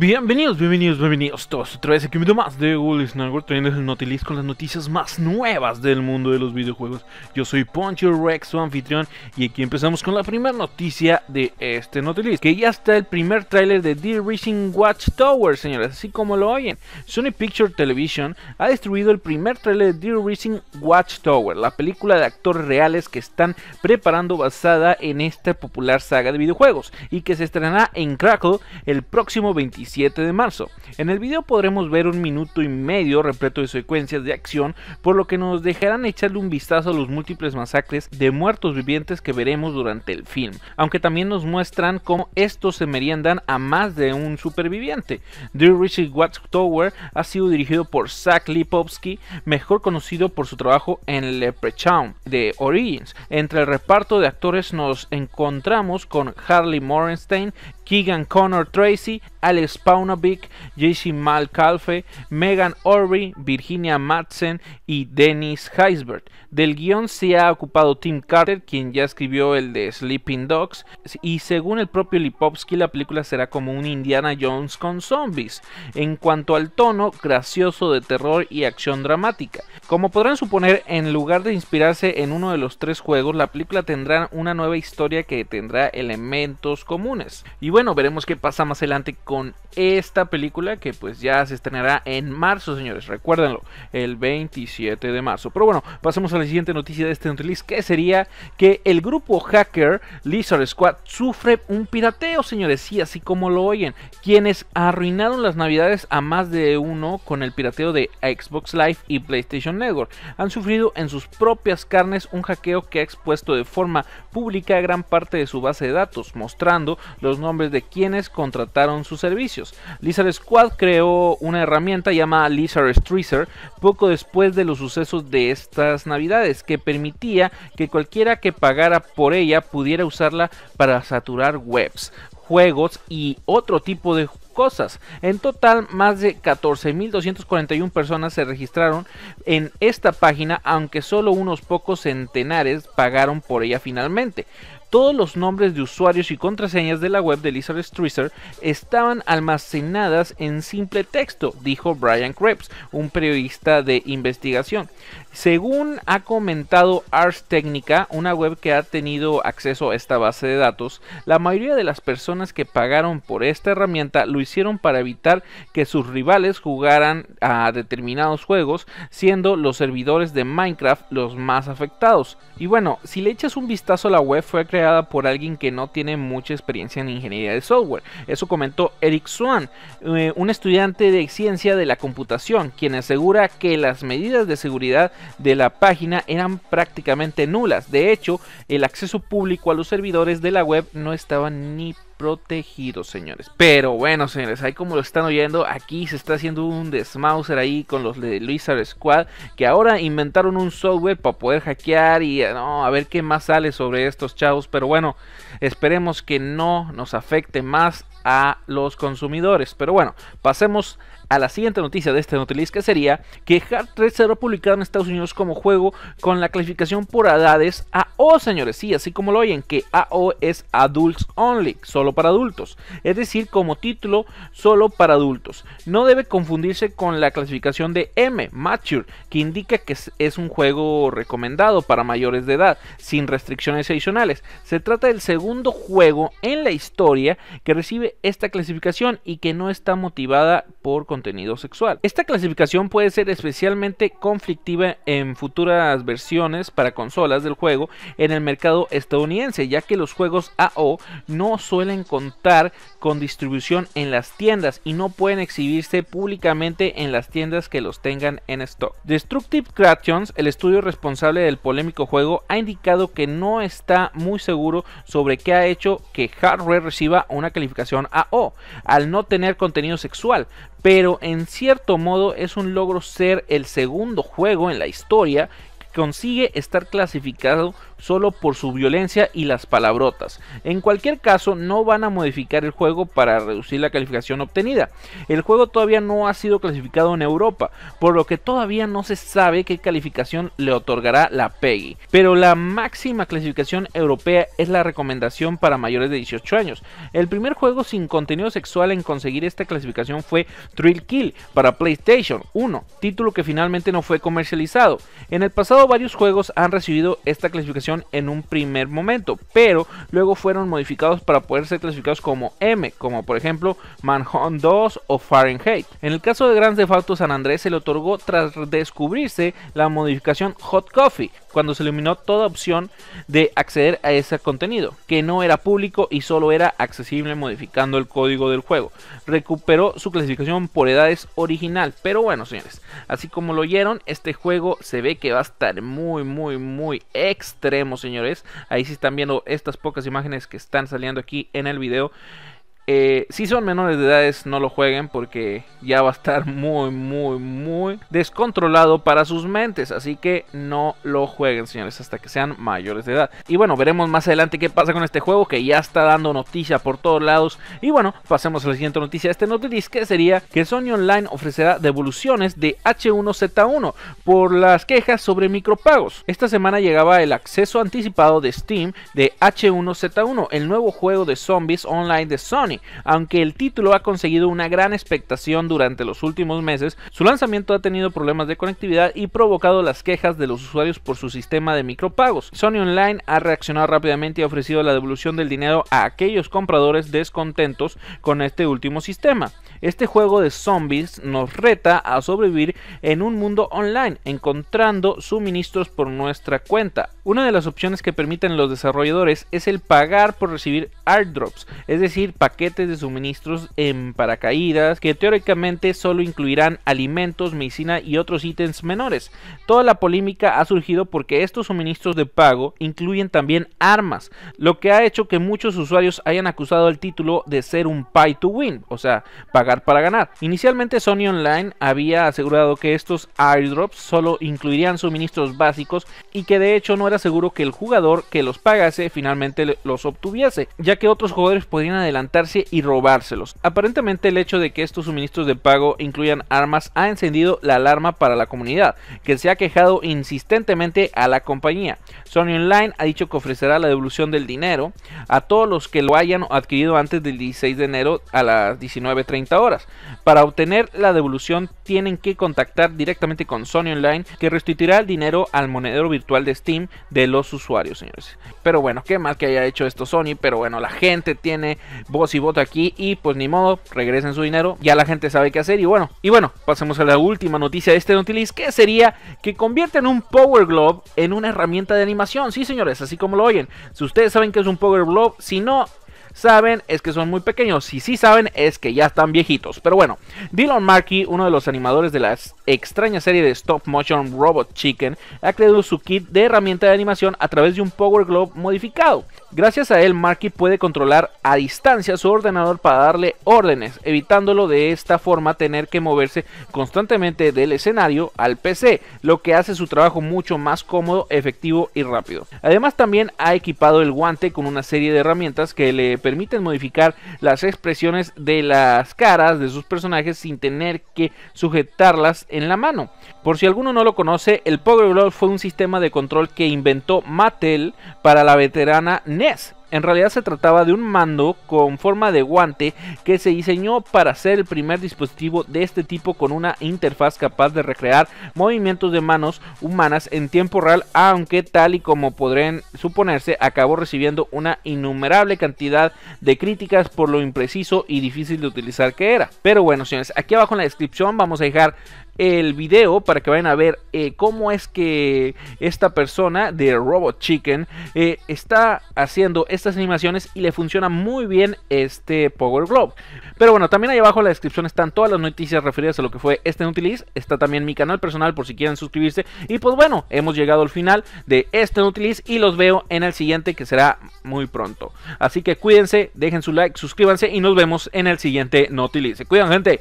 Bienvenidos, bienvenidos, bienvenidos todos otra vez aquí un video más de Google Network trayendo el Notilis con las noticias más nuevas del mundo de los videojuegos. Yo soy Poncho Rex, su anfitrión, y aquí empezamos con la primera noticia de este Notilis, que ya está el primer tráiler de The Racing Watch Tower, señores, así como lo oyen. Sony Picture Television ha destruido el primer tráiler de The Racing Watch Tower, la película de actores reales que están preparando basada en esta popular saga de videojuegos, y que se estrenará en Crackle el próximo 25 de marzo. En el video podremos ver un minuto y medio repleto de secuencias de acción, por lo que nos dejarán echarle un vistazo a los múltiples masacres de muertos vivientes que veremos durante el film, aunque también nos muestran cómo estos se meriendan a más de un superviviente. The Richard Tower ha sido dirigido por Zach Lipovsky, mejor conocido por su trabajo en Leprechaun de Origins. Entre el reparto de actores nos encontramos con Harley Morenstein, Keegan Connor Tracy, Alex Paunovic, JC Malcalfe, Megan Orby, Virginia Madsen y Dennis Heisberg. Del guión se ha ocupado Tim Carter, quien ya escribió el de Sleeping Dogs, y según el propio Lipovsky la película será como un Indiana Jones con zombies, en cuanto al tono gracioso de terror y acción dramática. Como podrán suponer, en lugar de inspirarse en uno de los tres juegos, la película tendrá una nueva historia que tendrá elementos comunes bueno, veremos qué pasa más adelante con esta película que pues ya se estrenará en marzo, señores. Recuérdenlo, el 27 de marzo. Pero bueno, pasemos a la siguiente noticia de este release, que sería que el grupo hacker Lizard Squad sufre un pirateo, señores. Sí, así como lo oyen. Quienes arruinaron las navidades a más de uno con el pirateo de Xbox Live y PlayStation Network. Han sufrido en sus propias carnes un hackeo que ha expuesto de forma pública gran parte de su base de datos, mostrando los nombres de quienes contrataron sus servicios. Lizard Squad creó una herramienta llamada Lizard Streaser poco después de los sucesos de estas navidades que permitía que cualquiera que pagara por ella pudiera usarla para saturar webs, juegos y otro tipo de cosas. En total, más de 14.241 personas se registraron en esta página, aunque solo unos pocos centenares pagaron por ella finalmente todos los nombres de usuarios y contraseñas de la web de Lizard Streisand estaban almacenadas en simple texto, dijo Brian Krebs, un periodista de investigación. Según ha comentado Ars Technica, una web que ha tenido acceso a esta base de datos, la mayoría de las personas que pagaron por esta herramienta lo hicieron para evitar que sus rivales jugaran a determinados juegos, siendo los servidores de Minecraft los más afectados. Y bueno, si le echas un vistazo a la web fue por alguien que no tiene mucha experiencia en ingeniería de software. Eso comentó Eric Swan, eh, un estudiante de ciencia de la computación, quien asegura que las medidas de seguridad de la página eran prácticamente nulas. De hecho, el acceso público a los servidores de la web no estaba ni protegidos, señores. Pero bueno, señores, ahí como lo están oyendo, aquí se está haciendo un desmauser ahí con los de Lizard Squad, que ahora inventaron un software para poder hackear y no, a ver qué más sale sobre estos chavos. Pero bueno, esperemos que no nos afecte más a los consumidores. Pero bueno, pasemos a la siguiente noticia de este noticia sería que Hard 3 será publicado en Estados Unidos como juego con la clasificación por edades AO, señores, sí, así como lo oyen, que AO es Adults Only, solo para adultos, es decir, como título solo para adultos. No debe confundirse con la clasificación de M, Mature, que indica que es un juego recomendado para mayores de edad, sin restricciones adicionales. Se trata del segundo juego en la historia que recibe esta clasificación y que no está motivada por contenido sexual. Esta clasificación puede ser especialmente conflictiva en futuras versiones para consolas del juego en el mercado estadounidense, ya que los juegos AO no suelen contar con distribución en las tiendas y no pueden exhibirse públicamente en las tiendas que los tengan en stock. Destructive Creations, el estudio responsable del polémico juego, ha indicado que no está muy seguro sobre qué ha hecho que Hardware reciba una calificación AO al no tener contenido sexual, pero en cierto modo es un logro ser el segundo juego en la historia que consigue estar clasificado solo por su violencia y las palabrotas. En cualquier caso, no van a modificar el juego para reducir la calificación obtenida. El juego todavía no ha sido clasificado en Europa, por lo que todavía no se sabe qué calificación le otorgará la PEGI. Pero la máxima clasificación europea es la recomendación para mayores de 18 años. El primer juego sin contenido sexual en conseguir esta clasificación fue Thrill Kill para PlayStation 1, título que finalmente no fue comercializado. En el pasado varios juegos han recibido esta clasificación en un primer momento, pero luego fueron modificados para poder ser clasificados como M, como por ejemplo Manhunt 2 o Fahrenheit. En el caso de Grand Theft Auto San Andrés se le otorgó tras descubrirse la modificación Hot Coffee, cuando se eliminó toda opción de acceder a ese contenido, que no era público y solo era accesible modificando el código del juego. Recuperó su clasificación por edades original, pero bueno, señores, así como lo oyeron, este juego se ve que va a estar muy, muy, muy extremo señores. Ahí sí están viendo estas pocas imágenes que están saliendo aquí en el video. Eh, si son menores de edades, no lo jueguen porque ya va a estar muy, muy, muy descontrolado para sus mentes. Así que no lo jueguen, señores, hasta que sean mayores de edad. Y bueno, veremos más adelante qué pasa con este juego que ya está dando noticia por todos lados. Y bueno, pasemos a la siguiente noticia. Este noticia que sería que Sony Online ofrecerá devoluciones de H1Z1 por las quejas sobre micropagos. Esta semana llegaba el acceso anticipado de Steam de H1Z1, el nuevo juego de zombies online de Sony. Aunque el título ha conseguido una gran expectación durante los últimos meses, su lanzamiento ha tenido problemas de conectividad y provocado las quejas de los usuarios por su sistema de micropagos. Sony Online ha reaccionado rápidamente y ha ofrecido la devolución del dinero a aquellos compradores descontentos con este último sistema. Este juego de zombies nos reta a sobrevivir en un mundo online, encontrando suministros por nuestra cuenta. Una de las opciones que permiten los desarrolladores es el pagar por recibir airdrops, es decir, paquetes de suministros en paracaídas que teóricamente solo incluirán alimentos, medicina y otros ítems menores. Toda la polémica ha surgido porque estos suministros de pago incluyen también armas, lo que ha hecho que muchos usuarios hayan acusado al título de ser un pay to win, o sea, pagar para ganar. Inicialmente Sony Online había asegurado que estos airdrops solo incluirían suministros básicos y que de hecho no era seguro que el jugador que los pagase finalmente los obtuviese, ya que otros jugadores podían adelantarse y robárselos. Aparentemente el hecho de que estos suministros de pago incluyan armas ha encendido la alarma para la comunidad, que se ha quejado insistentemente a la compañía. Sony Online ha dicho que ofrecerá la devolución del dinero a todos los que lo hayan adquirido antes del 16 de enero a las 19.30 horas. Para obtener la devolución tienen que contactar directamente con Sony Online que restituirá el dinero al monedero virtual de Steam de los usuarios, señores. Pero bueno, qué mal que haya hecho esto Sony, pero bueno, la gente tiene voz y voto aquí y pues ni modo, regresen su dinero, ya la gente sabe qué hacer y bueno, y bueno, pasemos a la última noticia de este Notilis que sería que convierten un Power Globe en una herramienta de animación, sí señores, así como lo oyen. Si ustedes saben que es un Power Globe, si no, saben es que son muy pequeños. Si sí saben es que ya están viejitos. Pero bueno, Dylan Markey, uno de los animadores de la extraña serie de stop motion Robot Chicken, ha creado su kit de herramienta de animación a través de un Power Glove modificado. Gracias a él, Marky puede controlar a distancia su ordenador para darle órdenes, evitándolo de esta forma tener que moverse constantemente del escenario al PC, lo que hace su trabajo mucho más cómodo, efectivo y rápido. Además también ha equipado el guante con una serie de herramientas que le permiten modificar las expresiones de las caras de sus personajes sin tener que sujetarlas en la mano. Por si alguno no lo conoce, el Power Glove fue un sistema de control que inventó Mattel para la veterana NES En realidad se trataba de un mando con forma de guante que se diseñó para ser el primer dispositivo de este tipo con una interfaz capaz de recrear movimientos de manos humanas en tiempo real, aunque tal y como podrían suponerse acabó recibiendo una innumerable cantidad de críticas por lo impreciso y difícil de utilizar que era. Pero bueno, señores, aquí abajo en la descripción vamos a dejar el video para que vayan a ver eh, cómo es que esta persona de Robot Chicken eh, está haciendo estas animaciones y le funciona muy bien este Power Glove. Pero bueno, también ahí abajo en la descripción están todas las noticias referidas a lo que fue este Nutilis. Está también mi canal personal por si quieren suscribirse. Y pues bueno, hemos llegado al final de este Nutilis y los veo en el siguiente que será muy pronto. Así que cuídense, dejen su like, suscríbanse y nos vemos en el siguiente Nutilis. cuidan gente.